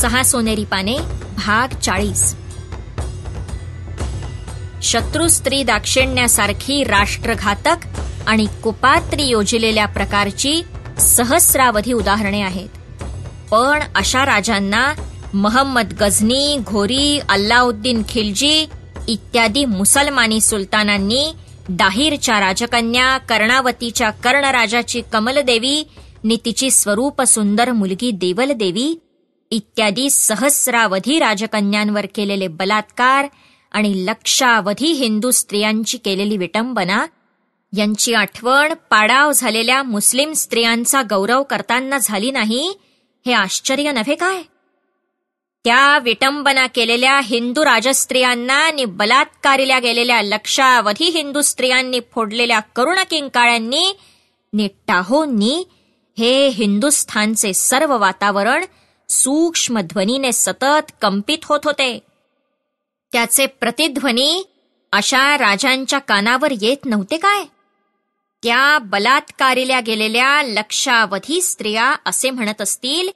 सहा सोनेरी पाने भाग चाळीस शत्रु स्त्री दाक्षिण्यासारखी राष्ट्रघातक आणि कुपात्री योजिलेल्या प्रकारची सहस्रावधी उदाहरणे आहेत पण अशा राजांना महम्मद गझनी घोरी अल्लाउद्दीन खिलजी इत्यादी मुसलमानी सुलतानांनी दाहिरच्या राजकन्या कर्णावतीच्या कर्णराजाची कमलदेवी नितीची स्वरूप सुंदर मुलगी देवलदेवी इत्यादी सहस्रावधी राजकन्यांवर केलेले बलात्कार आणि लक्षावधी हिंदू स्त्रियांची केलेली विटंबना यांची आठवण पाडाव झालेल्या मुस्लिम स्त्रियांचा गौरव करताना झाली नाही हे आश्चर्य नव्हे काय त्या विटंबना केलेल्या हिंदू राजस्त्रियांना आणि बलात्कारिल्या गेलेल्या लक्षावधी हिंदू स्त्रियांनी फोडलेल्या करुण किंकाळ्यांनी टाहोंनी हे हिंदुस्थानचे सर्व वातावरण सूक्ष्म ध्वनीने सतत कंपित होत होते त्याचे प्रतिध्वनी अशा राजांच्या कानावर येत नव्हते काय त्या बलात्कारिल्या गेलेल्या लक्षावधी स्त्रिया असे म्हणत असतील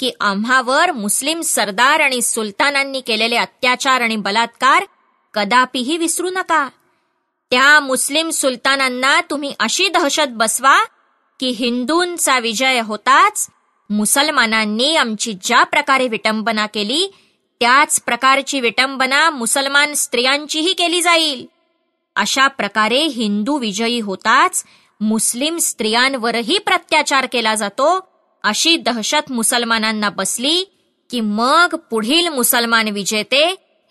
की आम्हावर मुस्लिम सरदार आणि सुलतानांनी केलेले अत्याचार आणि बलात्कार कदापिही विसरू नका त्या मुस्लिम सुलतानांना तुम्ही अशी दहशत बसवा की हिंदूंचा विजय होताच मुसलमानांनी आमची ज्या प्रकारे विटंबना केली त्याच प्रकारची विटंबना मुसलमान स्त्रियांचीही केली जाईल अशा प्रकारे हिंदू विजयी होताच मुस्लिम स्त्रियांवरही प्रत्याचार केला जातो अशी दहशत मुसलमानांना बसली की मग पुढील मुसलमान विजेते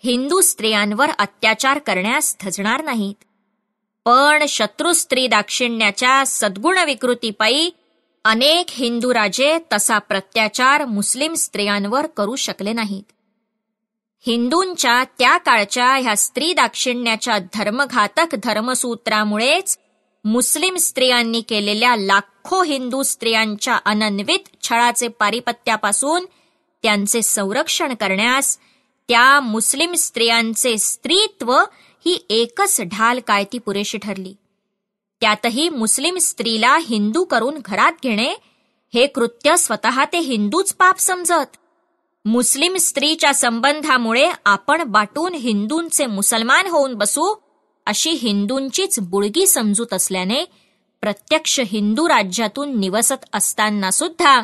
हिंदू स्त्रियांवर अत्याचार करण्यास धजणार नाहीत पण शत्रू स्त्री दाक्षिण्याच्या सद्गुण विकृतीपायी अनेक हिंदू राजे तसा प्रत्याचार मुस्लिम स्त्रियांवर करू शकले नाहीत हिंदूंच्या त्या काळच्या ह्या स्त्री दाक्षिण्याच्या धर्मघातक धर्मसूत्रामुळेच मुस्लिम स्त्रियांनी केलेल्या लाखो हिंदू स्त्रियांच्या अनन्वित छळाचे पारिपत्यापासून त्यांचे संरक्षण करण्यास त्या मुस्लिम स्त्रियांचे स्त्रीत्व ही एकच ढाल काय ती पुरेशी ठरली त्यातही मुस्लिम स्त्रीला हिंदू करून घरात घेणे हे कृत्य स्वतः ते हिंदूच पाप समजत मुस्लिम स्त्रीच्या संबंधामुळे आपण बाटून हिंदूंचे मुसलमान होऊन बसू अशी हिंदूंचीच बुळगी समजूत असल्याने प्रत्यक्ष हिंदू राज्यातून निवसत असताना सुद्धा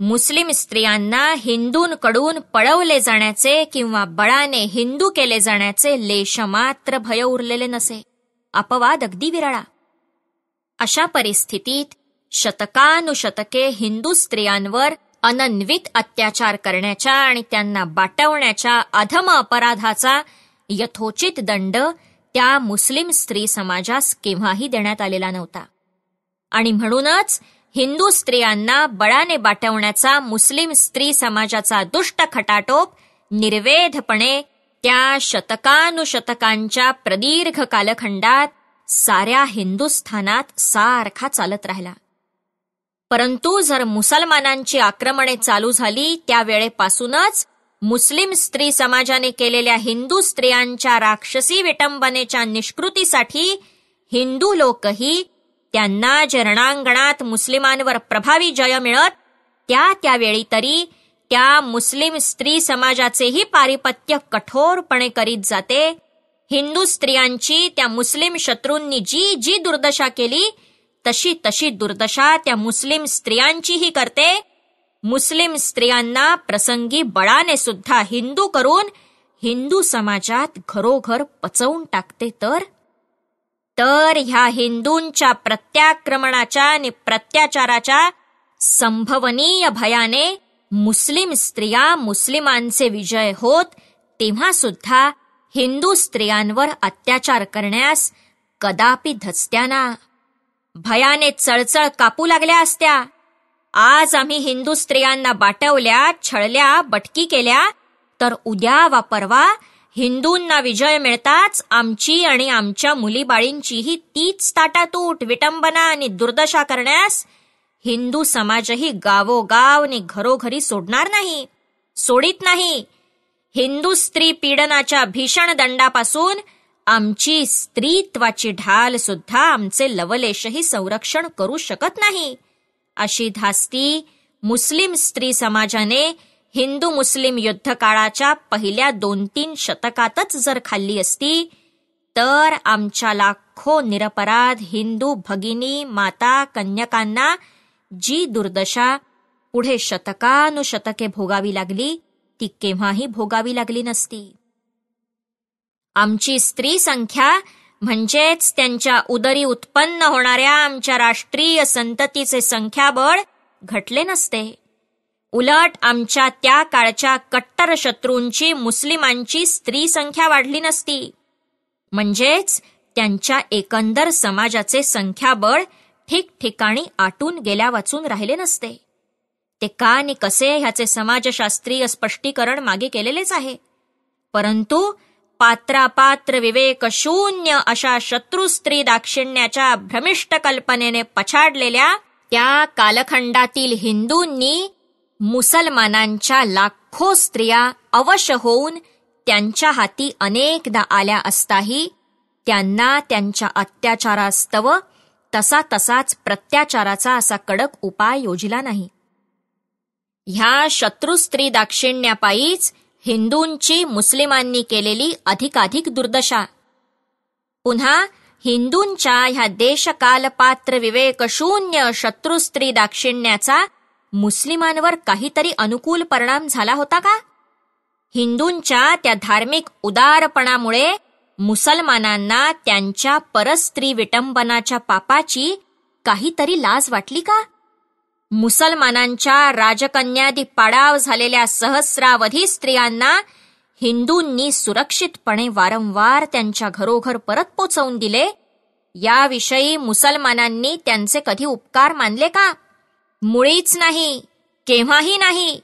मुस्लिम स्त्रियांना हिंदूंकडून पळवले जाण्याचे किंवा बळाने हिंदू केले जाण्याचे लेश मात्र भय उरलेले नसे अपवाद अगदी विरळा अशा परिस्थितीत शतकानुशतके हिंदू स्त्रियांवर अनन्वित अत्याचार करण्याच्या आणि त्यांना बाटवण्याच्या अधम अपराधाचा यथोचित दंड त्या मुस्लिम स्त्री समाजास केव्हाही देण्यात आलेला नव्हता आणि म्हणूनच हिंदू स्त्रियांना बळाने बाटवण्याचा मुस्लिम स्त्री समाजाचा दुष्ट खटाटोप निर्वेधपणे त्या शतकानुशतकांच्या प्रदीर्घ कालखंडात साऱ्या हिंदुस्थानात सारखा चालत राहिला परंतु जर मुसलमानांची आक्रमणे चालू झाली त्यावेळेपासूनच मुस्लिम स्त्री समाजाने केलेल्या हिंदू स्त्रियांच्या राक्षसी विटंबनेच्या निष्कृतीसाठी हिंदू लोकही त्यांना जरणांगणात मुस्लिमांवर प्रभावी जय मिळत त्या त्यावेळी तरी त्या मुस्लिम स्त्री समाजाचेही पारिपत्य कठोरपणे करीत जाते हिंदू स्त्रियांची त्या मुस्लिम शत्रूंनी जी जी दुर्दशा केली तशी तशी दुर्दशा त्या मुस्लिम स्त्रियांचीही करते मुस्लिम स्त्रियांना प्रसंगी बळाने सुद्धा हिंदू करून हिंदू समाजात घरोघर पचवून टाकते तर तर ह्या हिंदूंच्या प्रत्याक्रमणाच्या आणि प्रत्याचाराच्या संभवनीय भयाने मुस्लिम स्त्रिया मुस्लिमांचे विजय होत तेव्हा सुद्धा हिंदू स्त्रियांवर अत्याचार करण्यास कदापि धसत्याना भयाने चळचळ कापू लागल्या असत्या आज आम्ही हिंदू स्त्रियांना बाटवल्या छळल्या बटकी केल्या तर उद्या वा परवा हिंदूंना विजय मिळताच आमची आणि आमच्या मुलीबाळींचीही तीच ताटातूट विटंबना आणि दुर्दशा करण्यास हिंदू समाजही गावोगाव आणि घरोघरी सोडणार नाही सोडित नाही हिंदू स्त्री पीडनाच्या भीषण दंडापासून आमची स्त्रीत्वाची ढाल सुद्धा आमचे लवलेशही संरक्षण करू शकत नाही अशी धास्ती मुस्लिम स्त्री समाजाने हिंदू मुस्लिम युद्ध काळाच्या पहिल्या दोन तीन शतकातच जर खाल्ली असती तर आमच्या लाखो निरपराध हिंदू भगिनी माता कन्यकांना जी दुर्दशा पुढे शतकानुशतके भोगावी लागली ती केव्हाही भोगावी लागली नसती आमची स्त्री संख्या म्हणजेच त्यांच्या उदरी उत्पन्न होणाऱ्या आमच्या राष्ट्रीय संततीचे संख्याबळ घटले नसते उलट आमच्या त्या काळच्या कट्टर शत्रूंची मुस्लिमांची स्त्री संख्या वाढली नसती म्हणजेच त्यांच्या एकंदर समाजाचे संख्याबळ ठिकठिकाणी आटून गेल्या वाचून राहिले नसते ते का आणि कसे ह्याचे समाजशास्त्रीय स्पष्टीकरण मागे केलेलेच आहे परंतु पात्रापात्र विवेक शून्य अशा शत्रू स्त्री दाक्षिण्याच्या भ्रमिष्ट कल्पनेने पछाडलेल्या त्या कालखंडातील हिंदूंनी मुसलमानांच्या लाखो स्त्रिया अवश्य होऊन त्यांच्या हाती अनेकदा आल्या असताही त्यांना त्यांच्या अत्याचारास्तव तसा तसाच प्रत्याचाराचा असा कडक उपाय योजला नाही ह्या शत्रुस्त्री दाक्षिण्यापायीच हिंदूंची मुस्लिमांनी केलेली अधिकाधिक दुर्दशा पुन्हा हिंदूंच्या ह्या देशकालपात्र विवेकशून्य शत्रुस्त्री दाक्षिण्याचा मुस्लिमांवर काहीतरी अनुकूल परिणाम झाला होता का हिंदूंच्या त्या धार्मिक उदारपणामुळे मुसलमानांना त्यांच्या परस्त्री विटंबनाच्या पापाची काहीतरी लाज वाटली का मुसलमानांच्या राजकन्यादी पाडाव झालेल्या सहस्रावधी स्त्रियांना हिंदूंनी सुरक्षितपणे वारंवार त्यांच्या घरोघर परत पोचवून दिले याविषयी मुसलमानांनी त्यांचे कधी उपकार मानले का मुळीच नाही केव्हाही नाही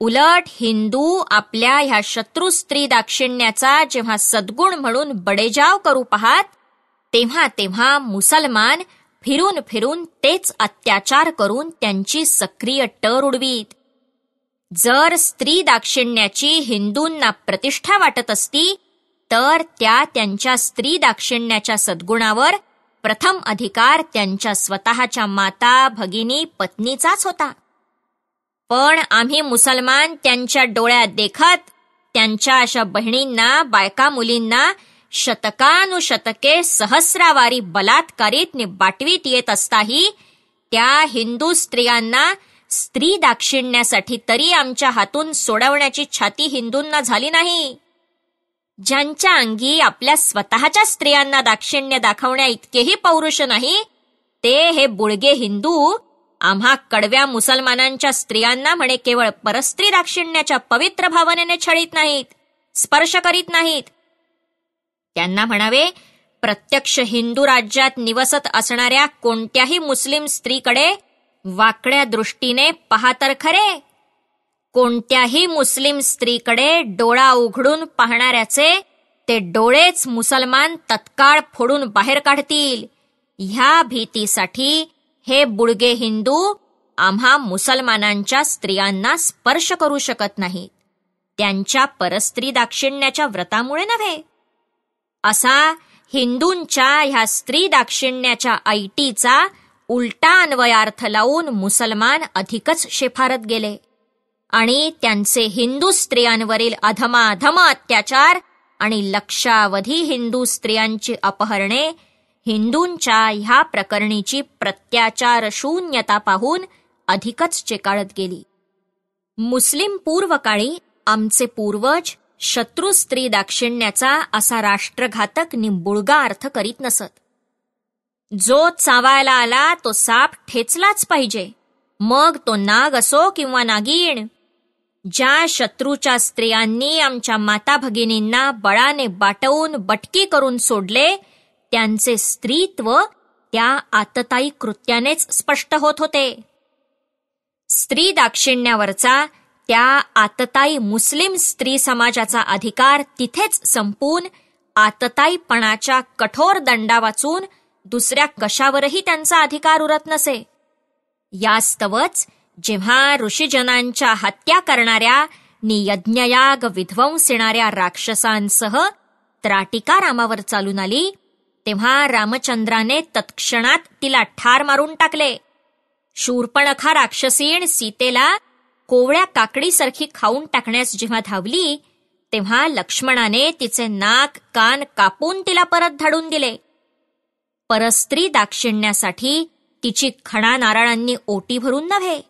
उलट हिंदू आपल्या ह्या शत्रू स्त्री दाक्षिण्याचा जेव्हा सद्गुण म्हणून बडेजाव करू पाहात तेव्हा तेव्हा मुसलमान फिरून फिरून तेच अत्याचार करून त्यांची सक्रिय टर उडवीत जर स्त्री दाक्षिण्याची हिंदूंना प्रतिष्ठा वाटत असती तर त्या त्यांच्या स्त्री दाक्षिण्याच्या सद्गुणावर प्रथम अधिकार त्यांच्या स्वतःच्या माता भगिनी पत्नीचाच होता पण आम्ही मुसलमान त्यांच्या डोळ्यात देखत त्यांच्या अशा बहिणींना बायका मुलींना शतकानुशतके सहस्रावारी बलात्कारित निबाटवीत येत असताही त्या हिंदू स्त्रियांना स्त्री दाक्षिण्यासाठी तरी आमच्या हातून सोडवण्याची छाती हिंदूंना झाली नाही ज्यांच्या अंगी आपल्या स्वतःच्या स्त्रियांना दाक्षिण्य दाखवण्या इतकेही पौरुष नाही ते हे बुळगे हिंदू आम्हा कडव्या मुसलमानांच्या स्त्रियांना म्हणे केवळ परस्त्री दाक्षिण्याच्या पवित्र भावनेने छळीत नाहीत स्पर्श करीत नाहीत त्यांना म्हणावे प्रत्यक्ष हिंदू राज्यात निवसत असणाऱ्या कोणत्याही मुस्लिम स्त्रीकडे वाकड्या दृष्टीने पहा तर खरे कोणत्याही मुस्लिम स्त्रीकडे डोळा उघडून पाहणाऱ्याचे ते डोळेच मुसलमान तत्काळ फोडून बाहेर काढतील ह्या भीतीसाठी हे बुडगे हिंदू आम्हा मुसलमानांच्या स्त्रियांना स्पर्श करू शकत नाहीत त्यांच्या परस्त्री दाक्षिण्याच्या व्रतामुळे नव्हे असा हिंदूंच्या ह्या स्त्री दाक्षिण्याच्या ऐटीचा उलटा अन्वयार्थ लावून मुसलमान अधिकच शेफारत गेले आणि त्यांचे हिंदू स्त्रियांवरील अधमाधम अत्याचार आणि लक्षावधी हिंदू स्त्रियांची अपहरणे हिंदूंच्या ह्या प्रकरणीची प्रत्याचार शून्यता पाहून अधिकच चेकाळत गेली मुस्लिम पूर्वकाळी आमचे पूर्वज शत्रू स्त्री दाक्षिण्याचा असा राष्ट्रघातक निंबुळगा अर्थ करीत नसत जो चावायला आला तो साप ठेचलाच पाहिजे मग तो नाग असो किंवा नागीण ज्या शत्रूच्या स्त्रियांनी आमच्या माता भगिनींना बळाने बाटवून बटकी करून सोडले त्यांचे स्त्रीत्व त्या आतताई कृत्यानेच स्पष्ट होत होते स्त्री दाक्षिण्यावरचा त्या आतताई मुस्लिम स्त्री समाजाचा अधिकार तिथेच संपून आतताईपणाच्या कठोर दंडा वाचून दुसऱ्या कशावरही त्यांचा अधिकार उरत नसे यास्तवच जेव्हा ऋषीजनांच्या हत्या करणाऱ्या नियज्ञयाग विध्वंसिणाऱ्या राक्षसांसह त्राटिका रामावर चालून आली तेव्हा रामचंद्राने तत्क्षणात तिला ठार मारून टाकले शूर्पणखा राक्षसीण सीतेला कोवळ्या काकडीसारखी खाऊन टाकण्यास जेव्हा धावली तेव्हा लक्ष्मणाने तिचे नाक कान कापून तिला परत धाडून दिले परस्त्री दाक्षिण्यासाठी तिची खणा नारळांनी ओटी भरून नव्हे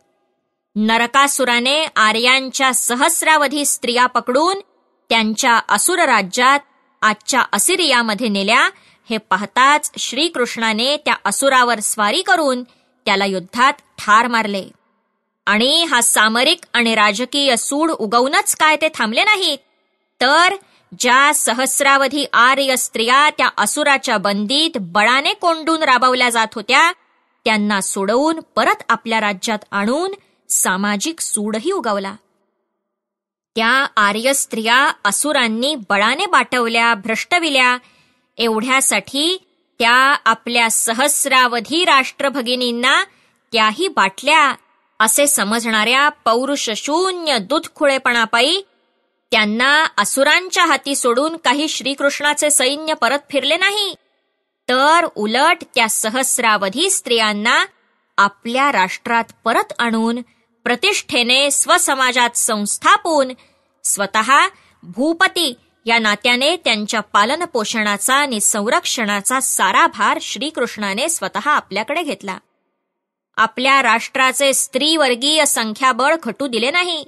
नरकासुराने आर्यांच्या सहस्रावधी स्त्रिया पकडून त्यांच्या असुर राज्यात आजच्या असिरियामध्ये नेल्या हे पाहताच श्रीकृष्णाने त्या असुरावर स्वारी करून त्याला युद्धात ठार मारले आणि हा सामरिक आणि राजकीय सूड उगवूनच काय ते थांबले नाहीत तर ज्या सहस्रावधी आर्य स्त्रिया त्या असुराच्या बंदीत बळाने कोंडून राबवल्या जात होत्या त्यांना सोडवून परत आपल्या राज्यात आणून सामाजिक सूडही उगवला त्या आर्य स्त्रिया असुरांनी बळाने बाटवल्या भ्रष्टविल्या एवढ्यासाठी त्या आपल्या सहस्रावधी राष्ट्रभगिनींना त्याही बाटल्या असे समजणाऱ्या पौरुष शून्य दुधखुळेपणापायी त्यांना असुरांच्या हाती सोडून काही श्रीकृष्णाचे सैन्य परत फिरले नाही तर उलट त्या सहस्रावधी स्त्रियांना आपल्या राष्ट्रात परत आणून प्रतिष्ठेने स्वसमाजात संस्थापून स्वत भूपती या नात्याने त्यांच्या पालनपोषणाचा आणि संरक्षणाचा सारा भार श्रीकृष्णाने स्वतः आपल्याकडे घेतला आपल्या राष्ट्राचे स्त्रीवर्गीय संख्याबळ खटू दिले नाही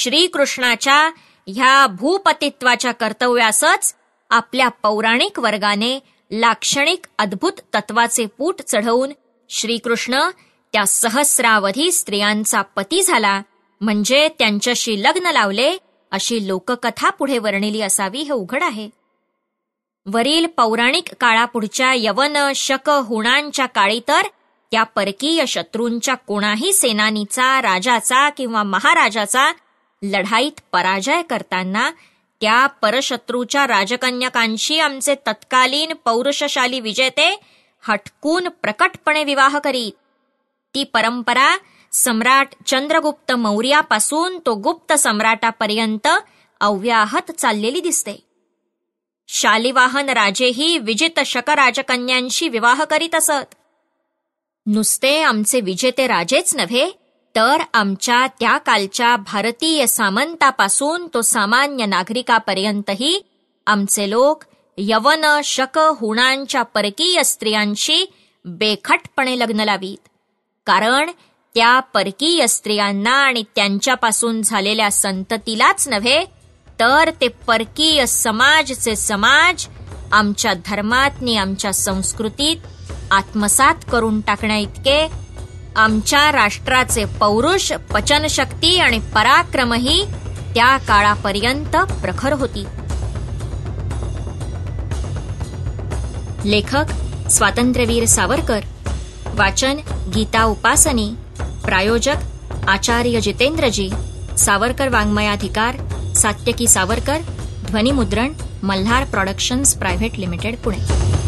श्रीकृष्णाच्या ह्या भूपतित्वाच्या कर्तव्यासच आपल्या पौराणिक वर्गाने लाक्षणिक अद्भुत तत्वाचे पूट चढवून श्रीकृष्ण त्या सहस्रावधी स्त्रियांचा पती झाला म्हणजे त्यांच्याशी लग्न लावले अशी लोककथा पुढे वर्णिली असावी हे उघड आहे वरील पौराणिक काळापुढच्या यवन शक हुणांच्या काळी तर या परकीय शत्रूंच्या कोणाही सेनानीचा राजाचा किंवा महाराजाचा लढाईत पराजय करताना त्या परशत्रूच्या राजकन्यकांशी आमचे तत्कालीन पौरुषशाली विजेते हटकून प्रकटपणे विवाह करीत ती परंपरा सम्राट चंद्रगुप्त मौर्यापासून तो गुप्त सम्राटापर्यंत अव्याहत चाललेली दिसते शालिवाहन राजेही विजित शक राजकन्यांशी विवाह करीत असत नुसते आमचे विजेते राजेच नव्हे तर आमच्या त्या कालच्या भारतीय सामंतापासून तो सामान्य नागरिकापर्यंतही आमचे लोक यवन शक हुणांच्या परकीय स्त्रियांशी बेखटपणे लग्न लावीत कारण त्या परकीय स्त्रियांना आणि त्यांच्यापासून झालेल्या संततीलाच नव्हे तर ते परकीय समाजचे समाज आमच्या धर्मातनी आमच्या संस्कृतीत आत्मसात करून टाकण्याइतके आमच्या राष्ट्राचे पौरुष पचनशक्ती आणि पराक्रमही त्या काळापर्यंत प्रखर होती लेखक स्वातंत्र्यवीर सावरकर वाचन गीता उपासनी प्रायोजक आचार्य जितेंद्रजी सावरकर वाङ्मयाधिकार सात्यकी सावरकर ध्वनिमुद्रण Malhar productions private limited Pune